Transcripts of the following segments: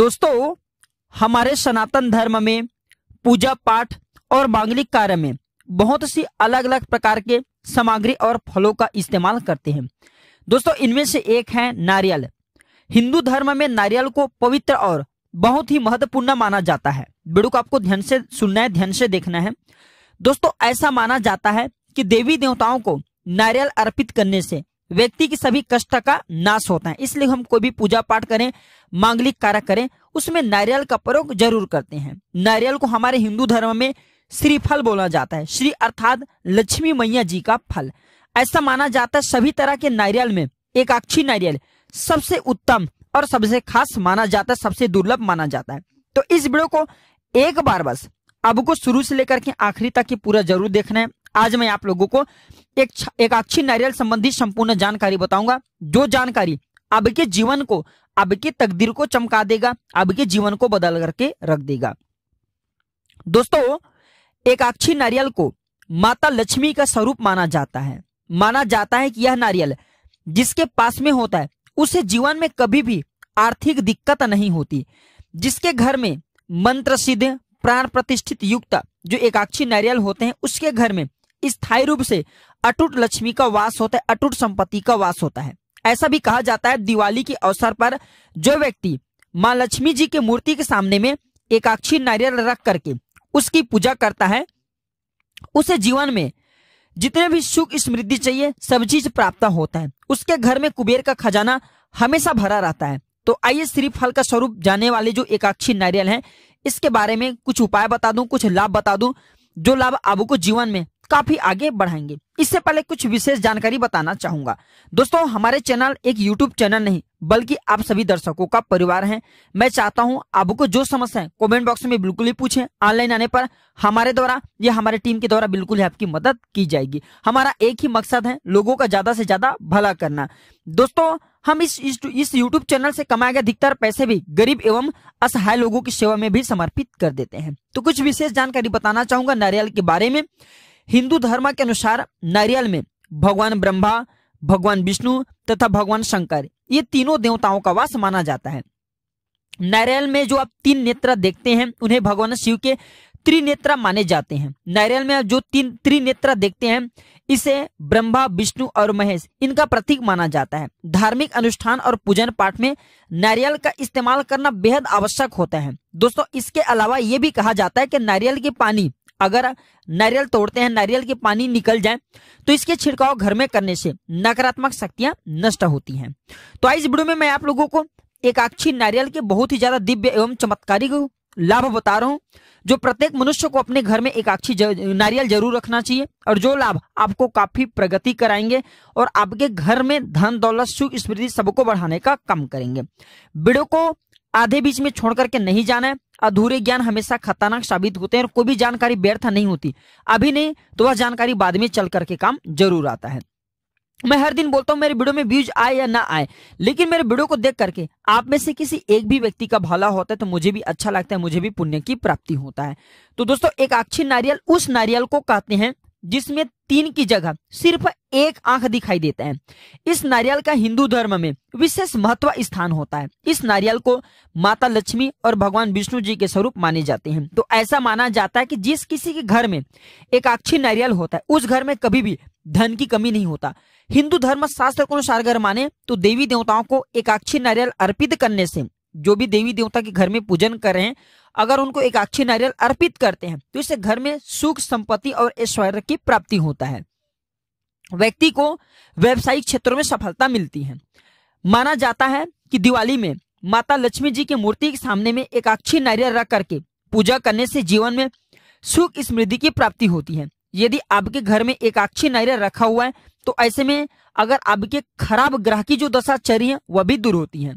दोस्तों हमारे सनातन धर्म में पूजा पाठ और मांगलिक कार्य में बहुत सी अलग अलग प्रकार के सामग्री और फलों का इस्तेमाल करते हैं दोस्तों इनमें से एक है नारियल हिंदू धर्म में नारियल को पवित्र और बहुत ही महत्वपूर्ण माना जाता है बेड़ू को आपको ध्यान से सुनना है ध्यान से देखना है दोस्तों ऐसा माना जाता है कि देवी देवताओं को नारियल अर्पित करने से व्यक्ति की सभी कष्ट का नाश होता है इसलिए हम कोई भी पूजा पाठ करें मांगलिक कार्य करें उसमें नारियल का प्रयोग जरूर करते हैं नारियल को हमारे हिंदू धर्म में श्रीफल बोला जाता है श्री अर्थात लक्ष्मी मैया जी का फल ऐसा माना जाता है सभी तरह के नारियल में एक अक्षी नारियल सबसे उत्तम और सबसे खास माना जाता है सबसे दुर्लभ माना जाता है तो इस वीडियो को एक बार बस अब को शुरू से लेकर के आखिरी तक की पूरा जरूर देखना है आज मैं आप लोगों को एक एक अच्छी नारियल संबंधी संपूर्ण जानकारी बताऊंगा जो जानकारी अब के जीवन को की तकदीर को चमका देगा के जीवन को बदल करके रख देगा दोस्तों एक अक्षी नारियल को माता लक्ष्मी का स्वरूप माना जाता है माना जाता है कि यह नारियल जिसके पास में होता है उसे जीवन में कभी भी आर्थिक दिक्कत नहीं होती जिसके घर में मंत्र सिद्ध प्राण प्रतिष्ठित युक्त जो एकाक्षी नारियल होते हैं उसके घर में स्थायी रूप से अटूट लक्ष्मी का वास होता है अटूट संपत्ति का वास होता है ऐसा भी कहा जाता है दिवाली के अवसर पर जो व्यक्ति माँ लक्ष्मी जी की मूर्ति के सामने में एकाक्षी नारियल रख करके उसकी पूजा करता है उसे जीवन में जितने भी सुख समृद्धि चाहिए सब चीज प्राप्त होता है उसके घर में कुबेर का खजाना हमेशा भरा रहता है तो आइए श्री फल का स्वरूप जाने वाले जो एकाक्षी नारियल है इसके बारे में कुछ उपाय बता दूं कुछ लाभ बता दूं जो लाभ आपको जीवन में काफी आगे बढ़ाएंगे इससे पहले कुछ विशेष जानकारी बताना चाहूंगा दोस्तों हमारे चैनल एक यूट्यूब चैनल नहीं बल्कि आप सभी दर्शकों का परिवार है मैं चाहता हूं आपको जो समस्या है कमेंट बॉक्स में बिल्कुल ही पूछें ऑनलाइन आने पर हमारे द्वारा या हमारे टीम के द्वारा बिल्कुल ही आपकी मदद की जाएगी हमारा एक ही मकसद है लोगों का ज्यादा से ज्यादा भला करना दोस्तों हम इस इस, इस यूट्यूब चैनल से कमाए गए अधिकतर पैसे भी गरीब एवं असहाय लोगों की सेवा में भी समर्पित कर देते हैं तो कुछ विशेष जानकारी बताना चाहूंगा नारियल के बारे में हिंदू धर्म के अनुसार नारियल में भगवान ब्रह्मा भगवान विष्णु तथा भगवान शंकर ये तीनों देवताओं का वास माना जाता है नारियल में जो आप तीन नेत्र देखते हैं उन्हें भगवान शिव के त्रिनेत्र माने जाते हैं नारियल में आप जो तीन त्रिनेत्र देखते हैं इसे ब्रह्मा विष्णु और महेश इनका प्रतीक माना जाता है धार्मिक अनुष्ठान और पूजन पाठ में नारियल का इस्तेमाल करना बेहद आवश्यक होता है दोस्तों इसके अलावा ये भी कहा जाता है कि नारियल के पानी अगर नारियल तोड़ते हैं नारियल के पानी निकल जाए तो इसके छिड़काव घर में करने से नकारात्मक शक्तियां नष्ट होती हैं तो आज वीडियो में मैं आप लोगों को एक आक्षी नारियल के बहुत ही ज्यादा दिव्य एवं चमत्कारी लाभ बता रहा हूं जो प्रत्येक मनुष्य को अपने घर में एक आक्षी नारियल जरूर रखना चाहिए और जो लाभ आपको काफी प्रगति कराएंगे और आपके घर में धन दौलत सुख स्मृति सबको बढ़ाने का काम करेंगे वीडियो को आधे बीच में छोड़ करके नहीं जाना है अधूरे ज्ञान हमेशा खतरनाक साबित होते हैं और कोई भी जानकारी व्यर्थ नहीं होती अभी नहीं तो वह जानकारी बाद में चल करके काम जरूर आता है मैं हर दिन बोलता हूँ मेरे वीडियो में व्यूज आए या ना आए लेकिन मेरे वीडियो को देख करके आप में से किसी एक भी व्यक्ति का भला होता है तो मुझे भी अच्छा लगता है मुझे भी पुण्य की प्राप्ति होता है तो दोस्तों एक अक्षी नारियल उस नारियल को कहते हैं जिसमें तीन की जगह सिर्फ एक आंख दिखाई देता है इस नारियल का हिंदू धर्म में विशेष महत्व स्थान होता है इस नारियल को माता लक्ष्मी और भगवान विष्णु जी के स्वरूप माने जाते हैं तो ऐसा माना जाता है कि जिस किसी के घर में एक अक्षी नारियल होता है उस घर में कभी भी धन की कमी नहीं होता हिंदू धर्म शास्त्र को अनुसार अगर माने तो देवी देवताओं को एकाक्षी नारियल अर्पित करने से जो भी देवी देवता के घर में पूजन कर रहे हैं अगर उनको एक अक्षी नारियल अर्पित करते हैं तो इससे घर में सुख संपत्ति और ऐश्वर्य की प्राप्ति होता है व्यक्ति को व्यवसायिक क्षेत्रों में सफलता मिलती है माना जाता है कि दिवाली में माता लक्ष्मी जी की मूर्ति के सामने में एक अक्षी नारियल रख करके पूजा करने से जीवन में सुख समृद्धि की प्राप्ति होती है यदि आपके घर में एक अक्षी नारियल रखा हुआ है तो ऐसे में अगर आपके खराब ग्रह की जो दशा चरी है वह भी दूर होती है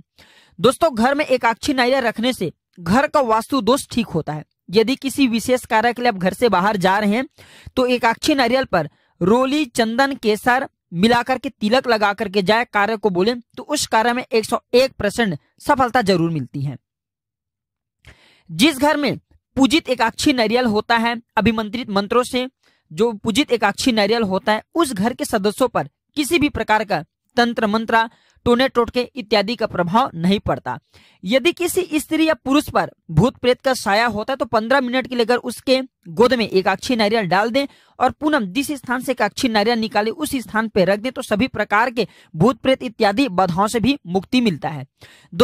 दोस्तों घर में एकाक्षी नारियल रखने से घर का वास्तु दोष ठीक होता है यदि किसी विशेष कार्य के लिए आप घर से बाहर जा रहे हैं तो एकाक्षी नारियल पर रोली चंदन केसर मिलाकर के तिलक लगा करके जाए कार्य को बोले तो उस कार्य में 101 परसेंट सफलता जरूर मिलती है जिस घर में पूजित एकाक्षी नारियल होता है अभिमंत्रित मंत्रों से जो पूजित एकाक्षी नारियल होता है उस घर के सदस्यों पर किसी भी प्रकार का तंत्र मंत्र टोने टोटके इत्यादि का प्रभाव नहीं पड़ता यदि किसी स्त्री या पुरुष पर भूत प्रेत का साया होता है तो पंद्रह मिनट के अगर उसके गोद में एक अक्षी नारियल डाल दें और पूनम जिस स्थान से एक अक्षी नारियल निकाले उस स्थान पर रख दें तो सभी प्रकार के भूत प्रेत इत्यादि बाधाओं से भी मुक्ति मिलता है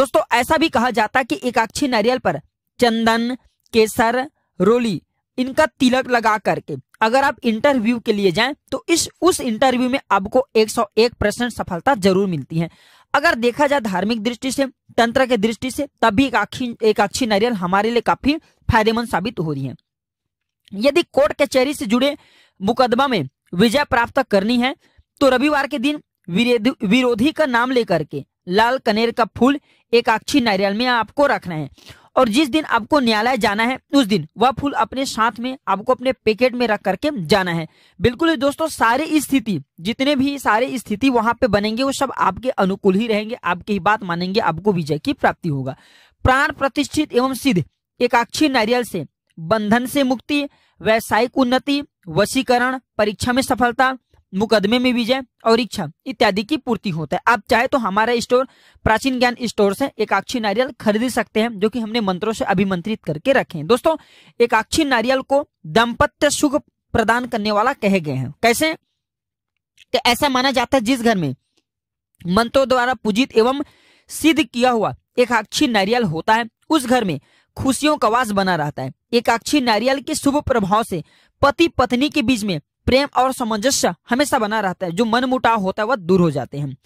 दोस्तों ऐसा भी कहा जाता है कि एकाक्षी नारियल पर चंदन केसर रोली इनका तिलक लगा करके अगर आप इंटरव्यू के लिए जाएं तो इस उस इंटरव्यू में आपको 101 परसेंट सफलता जरूर मिलती है अगर देखा जाए धार्मिक दृष्टि से तंत्र के दृष्टि से तभी एक अच्छी नारियल हमारे लिए काफी फायदेमंद साबित हो रही है यदि कोर्ट कचहरी से जुड़े मुकदमा में विजय प्राप्त करनी है तो रविवार के दिन विरोधी का नाम लेकर के लाल कनेर का फूल एक अच्छी नारियल में आपको रखना है और जिस दिन आपको न्यायालय जाना है उस दिन वह फूल अपने साथ में आपको अपने पैकेट में रख करके जाना है बिल्कुल दोस्तों सारी स्थिति जितने भी सारे स्थिति वहां पे बनेंगे वो सब आपके अनुकूल ही रहेंगे आपकी ही बात मानेंगे आपको विजय की प्राप्ति होगा प्राण प्रतिष्ठित एवं सिद्ध एकाक्षी नारियल से बंधन से मुक्ति व्यावसायिक उन्नति वशीकरण परीक्षा में सफलता मुकदमे में विजय और इच्छा इत्यादि की पूर्ति होता है आप चाहे तो हमारा स्टोर प्राचीन ज्ञान स्टोर से एकाक्षी नारियल खरीद सकते हैं जो कि हमने मंत्रों से अभिमंत्रित करके रखे हैं दोस्तों एकाक्षी नारियल को दाम्पत्य सुख प्रदान करने वाला कहे गए हैं कैसे कि ऐसा माना जाता है जिस घर में मंत्रों द्वारा पूजित एवं सिद्ध किया हुआ एकाक्षी नारियल होता है उस घर में खुशियों का वास बना रहता है एकाक्षी नारियल के शुभ प्रभाव से पति पत्नी के बीच में प्रेम और सामंजस्य हमेशा बना रहता है जो मनमुटाव होता है वह दूर हो जाते हैं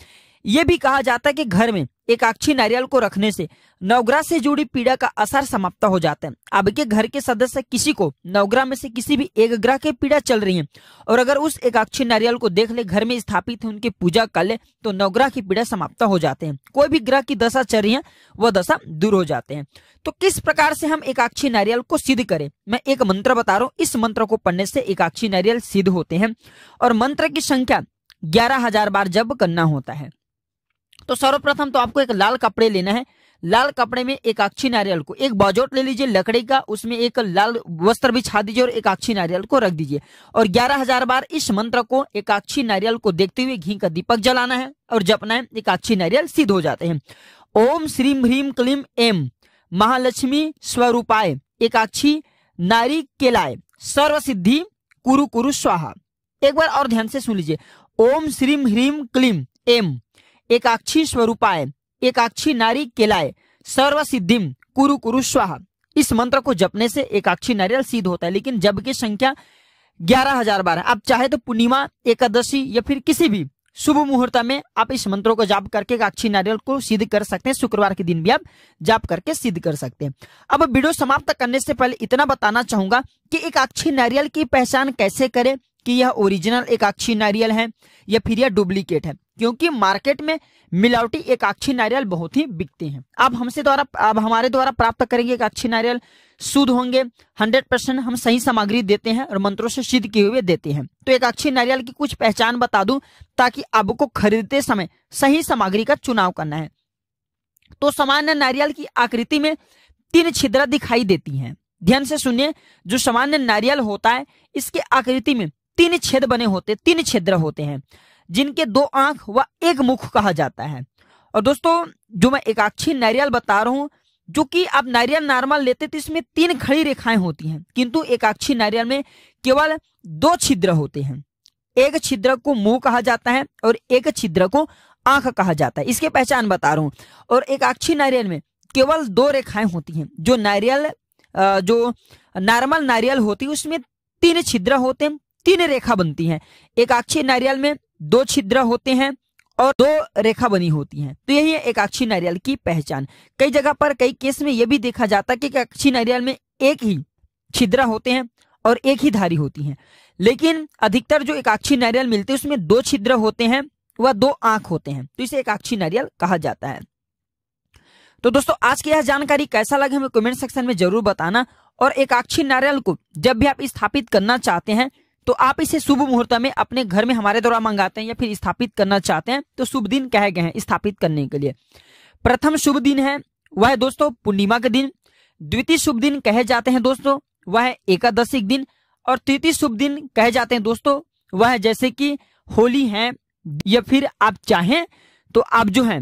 ये भी कहा जाता है कि घर में एक अक्षी नारियल को रखने से नवग्रह से जुड़ी पीड़ा का असर समाप्त हो जाता है अब के घर के सदस्य किसी को नवग्रह में से किसी भी एक ग्रह की पीड़ा चल रही है और अगर उस एक अक्षी नारियल को देख ले घर में स्थापित है उनकी पूजा कर ले तो नवग्रह की पीड़ा समाप्त हो जाते हैं कोई भी ग्रह की दशा चल रही है वह दशा दूर हो जाते हैं तो किस प्रकार से हम एकाक्षी नारियल को सिद्ध करें मैं एक मंत्र बता रहा हूँ इस मंत्र को पढ़ने से एकाक्षी नारियल सिद्ध होते हैं और मंत्र की संख्या ग्यारह हजार बार जब करना होता है तो सर्वप्रथम तो आपको एक लाल कपड़े लेना है लाल कपड़े में एक अक्षी नारियल को एक बाजोट ले लीजिए लकड़ी का उसमें एक लाल वस्त्र भी छा दीजिए और एक अक्षी नारियल को रख दीजिए और ग्यारह हजार बार इस मंत्र को एक अक्षी नारियल को देखते हुए घी का दीपक जलाना है और जपना है एक अक्षी नारियल सिद्ध हो जाते हैं ओम श्रीम ह्रीम क्लीम एम महालक्ष्मी स्वरूपाय एक अक्षी नारी केलाय सर्व सिद्धि कुरु कुरु स्वाहा एक बार और ध्यान से सुन लीजिए ओम श्रीम ह्रीम क्लीम एम एकाक्षी स्वरूपाय एकाक्षी नारी केलाय सर्व सिद्धिम कुरु कुरु स्वाहा इस मंत्र को जपने से एकाक्षी नारियल सिद्ध होता है लेकिन जब की संख्या ग्यारह हजार बार आप चाहे तो पूर्णिमा एकादशी या फिर किसी भी शुभ मुहूर्त में आप इस मंत्रों को जाप करके एकाक्षी नारियल को सिद्ध कर सकते हैं शुक्रवार के दिन भी आप जाप करके सिद्ध कर सकते हैं अब वीडियो समाप्त करने से पहले इतना बताना चाहूंगा कि एकाक्षी नारियल की पहचान कैसे करें कि यह ओरिजिनल एकाक्षी नारियल है या फिर यह डुप्लीकेट है क्योंकि मार्केट में मिलावटी एकाक्षी नारियल बहुत ही बिकते हैं अब हमसे द्वारा अब हमारे द्वारा प्राप्त करेंगे एकाक्षी नारियल शुद्ध होंगे 100 परसेंट हम सही सामग्री देते हैं और मंत्रों से सिद्ध किए हुए देते हैं तो एकाक्षी नारियल की कुछ पहचान बता दूं ताकि आपको खरीदते समय सही सामग्री का चुनाव करना है तो सामान्य नारियल की आकृति में तीन छिद्रा दिखाई देती है ध्यान से सुनिए जो सामान्य नारियल होता है इसके आकृति में तीन छेद बने होते तीन छिद्र होते हैं जिनके दो आंख व एक मुख कहा जाता है और दोस्तों जो मैं एकाक्षी नारियल बता रहा हूं जो कि आप नारियल नॉर्मल लेते तो इसमें तीन खड़ी रेखाएं होती हैं किंतु एकाक्षी नारियल में केवल दो छिद्र होते हैं एक छिद्र को मुंह कहा जाता है और एक छिद्र को आंख कहा जाता है इसके पहचान बता रहा हूं और एकाक्षी नारियल में केवल दो रेखाएं होती हैं जो नारियल जो नॉर्मल नारियल होती है उसमें तीन छिद्र होते हैं तीन रेखा बनती हैं एक नारियल में दो छिद्र होते हैं और दो रेखा बनी होती हैं तो यही है एक अक्षी नारियल की पहचान कई जगह पर कई केस में यह भी देखा जाता है कि अक्षी नारियल में एक ही छिद्र होते हैं और एक ही धारी होती है लेकिन अधिकतर जो एकाक्षी नारियल मिलते हैं उसमें दो छिद्र होते हैं वह दो आंख होते हैं तो इसे एकाक्षी नारियल कहा जाता है तो दोस्तों आज की यह जानकारी कैसा लगे हमें कमेंट सेक्शन में जरूर बताना और एकाक्षी नारियल को जब भी आप स्थापित करना चाहते हैं तो आप इसे शुभ मुहूर्त में अपने घर में हमारे द्वारा मंगाते हैं या फिर स्थापित करना चाहते हैं तो शुभ दिन कहे गए हैं स्थापित करने के लिए प्रथम शुभ दिन है वह है दोस्तों पूर्णिमा के दिन द्वितीय शुभ दिन कहे जाते हैं दोस्तों वह है एकादशिक दिन और तृतीय शुभ दिन कहे जाते हैं दोस्तों वह है जैसे कि होली है या फिर आप चाहें तो आप जो है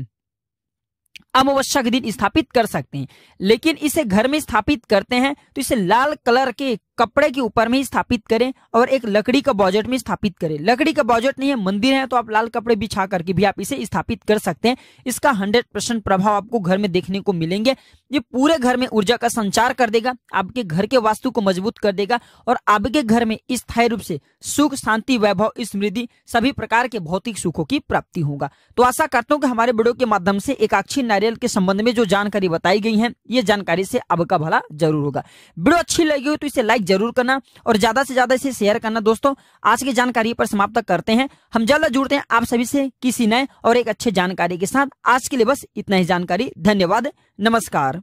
अमावस्या के दिन स्थापित कर सकते हैं लेकिन इसे घर में स्थापित करते हैं तो इसे लाल कलर के कपड़े के ऊपर में स्थापित करें और एक लकड़ी का बॉजेट में स्थापित करें लकड़ी का बॉजेट नहीं है मंदिर है तो आप लाल कपड़े बिछा करके भी आप इसे स्थापित कर सकते हैं इसका हंड्रेड परसेंट प्रभाव आपको घर में देखने को मिलेंगे ये पूरे घर में ऊर्जा का संचार कर देगा आपके घर के वास्तु को मजबूत कर देगा और आपके घर में स्थायी रूप से सुख शांति वैभव स्मृति सभी प्रकार के भौतिक सुखों की प्राप्ति होगा तो आशा करता हूँ कि हमारे वीडियो के माध्यम से एकाक्षी नारियल के संबंध में जो जानकारी बताई गई है ये जानकारी से आपका भला जरूर होगा वीडियो अच्छी लगी हो तो इसे लाइक जरूर करना और ज्यादा से ज्यादा इसे शेयर करना दोस्तों आज की जानकारी पर समाप्त करते हैं हम जल्द जुड़ते हैं आप सभी से किसी नए और एक अच्छे जानकारी के साथ आज के लिए बस इतना ही जानकारी धन्यवाद नमस्कार